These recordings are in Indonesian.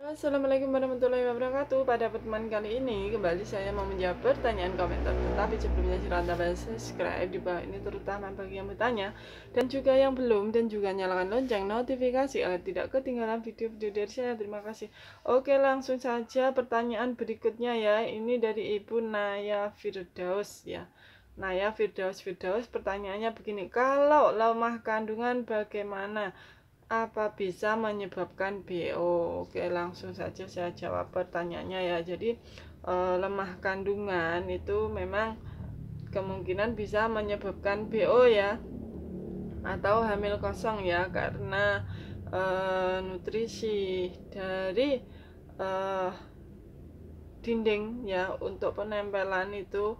Assalamualaikum warahmatullahi wabarakatuh Pada pertemuan kali ini kembali saya mau menjawab pertanyaan komentar Tetapi sebelumnya silahkan tambah subscribe di bawah ini terutama bagi yang bertanya Dan juga yang belum dan juga nyalakan lonceng notifikasi agar tidak ketinggalan video-video dari saya Terima kasih Oke langsung saja pertanyaan berikutnya ya Ini dari Ibu Naya Firdaus ya Naya Firdaus Firdaus pertanyaannya begini Kalau lemah kandungan bagaimana? apa bisa menyebabkan BO? Oke, langsung saja saya jawab pertanyaannya ya. Jadi e, lemah kandungan itu memang kemungkinan bisa menyebabkan BO ya atau hamil kosong ya karena e, nutrisi dari e, dinding ya untuk penempelan itu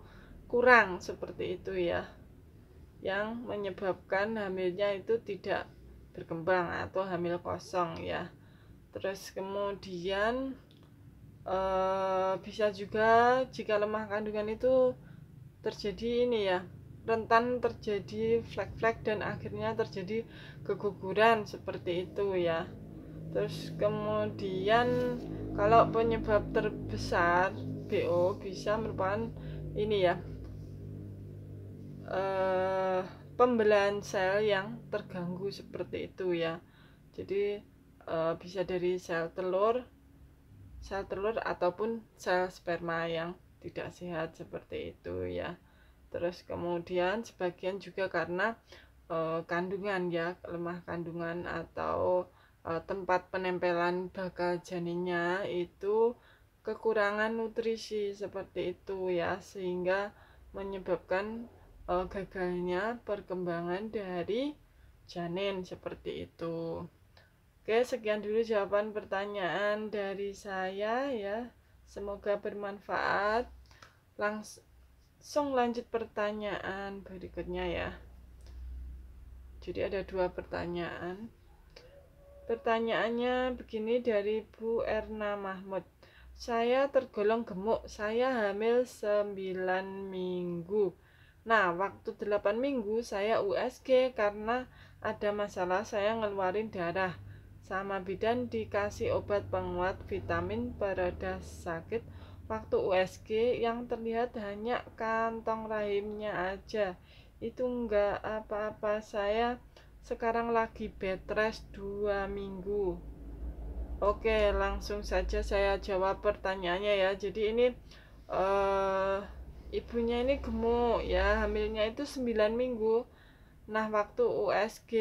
kurang seperti itu ya yang menyebabkan hamilnya itu tidak berkembang atau hamil kosong ya terus kemudian e, bisa juga jika lemah kandungan itu terjadi ini ya rentan terjadi flek-flek dan akhirnya terjadi keguguran seperti itu ya terus kemudian kalau penyebab terbesar BO bisa merupakan ini ya eh pembelahan sel yang terganggu seperti itu ya jadi e, bisa dari sel telur sel telur ataupun sel sperma yang tidak sehat seperti itu ya terus kemudian sebagian juga karena e, kandungan ya lemah kandungan atau e, tempat penempelan bakal janinnya itu kekurangan nutrisi seperti itu ya sehingga menyebabkan uh, gagalnya perkembangan dari janin seperti itu. Oke, sekian dulu jawaban pertanyaan dari saya ya. Semoga bermanfaat. Langsung lanjut pertanyaan berikutnya ya. Jadi ada dua pertanyaan. Pertanyaannya begini dari Bu Erna Mahmud. Saya tergolong gemuk. Saya hamil 9 minggu Nah, waktu 8 minggu saya USG karena ada masalah saya ngeluarin darah. Sama bidan dikasih obat penguat vitamin pereda sakit waktu USG yang terlihat hanya kantong rahimnya aja. Itu enggak apa-apa saya sekarang lagi bed rest 2 minggu. Oke, langsung saja saya jawab pertanyaannya ya. Jadi ini uh, ibunya ini gemuk ya hamilnya itu 9 minggu nah waktu USG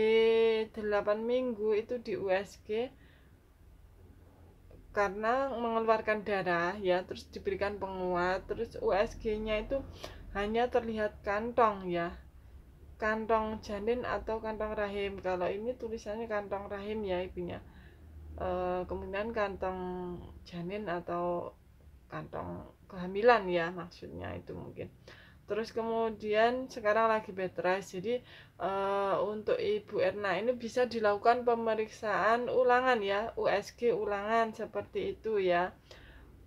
8 minggu itu di USG karena mengeluarkan darah ya terus diberikan penguat terus USG-nya itu hanya terlihat kantong ya kantong janin atau kantong rahim kalau ini tulisannya kantong rahim ya ibunya e, kemudian kantong janin atau kantong kehamilan ya maksudnya itu mungkin terus kemudian sekarang lagi bed rest jadi uh, untuk ibu Erna ini bisa dilakukan pemeriksaan ulangan ya USG ulangan seperti itu ya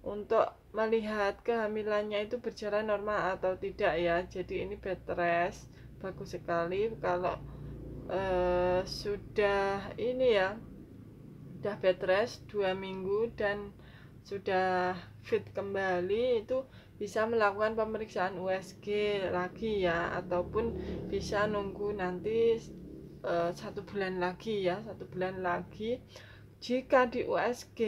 untuk melihat kehamilannya itu berjalan normal atau tidak ya jadi ini bed rest bagus sekali kalau uh, sudah ini ya sudah bed rest dua minggu dan sudah fit kembali itu bisa melakukan pemeriksaan USG lagi ya ataupun bisa nunggu nanti uh, satu bulan lagi ya satu bulan lagi jika di USG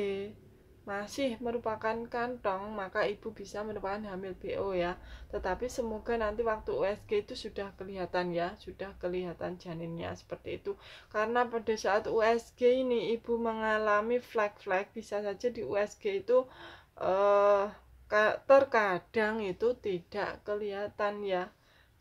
masih merupakan kantong, maka ibu bisa merupakan hamil BO ya. Tetapi semoga nanti waktu USG itu sudah kelihatan ya, sudah kelihatan janinnya seperti itu. Karena pada saat USG ini ibu mengalami flag-flag bisa saja di USG itu eh terkadang itu tidak kelihatan ya.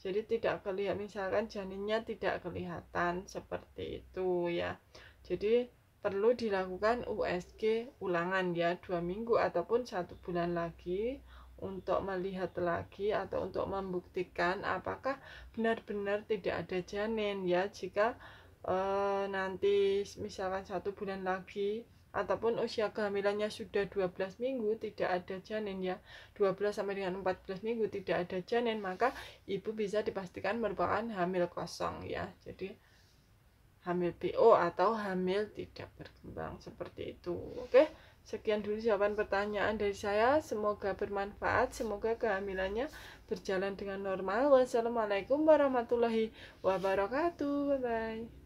Jadi tidak kelihatan misalkan janinnya tidak kelihatan seperti itu ya. Jadi perlu dilakukan USG ulangan ya dua minggu ataupun satu bulan lagi untuk melihat lagi atau untuk membuktikan apakah benar-benar tidak ada janin ya jika e, nanti misalkan satu bulan lagi ataupun usia kehamilannya sudah 12 minggu tidak ada janin ya 12 sampai dengan 14 minggu tidak ada janin maka ibu bisa dipastikan merupakan hamil kosong ya jadi hamil BO atau hamil tidak berkembang seperti itu. Oke, sekian dulu jawaban pertanyaan dari saya. Semoga bermanfaat, semoga kehamilannya berjalan dengan normal. Wassalamualaikum warahmatullahi wabarakatuh. Bye bye.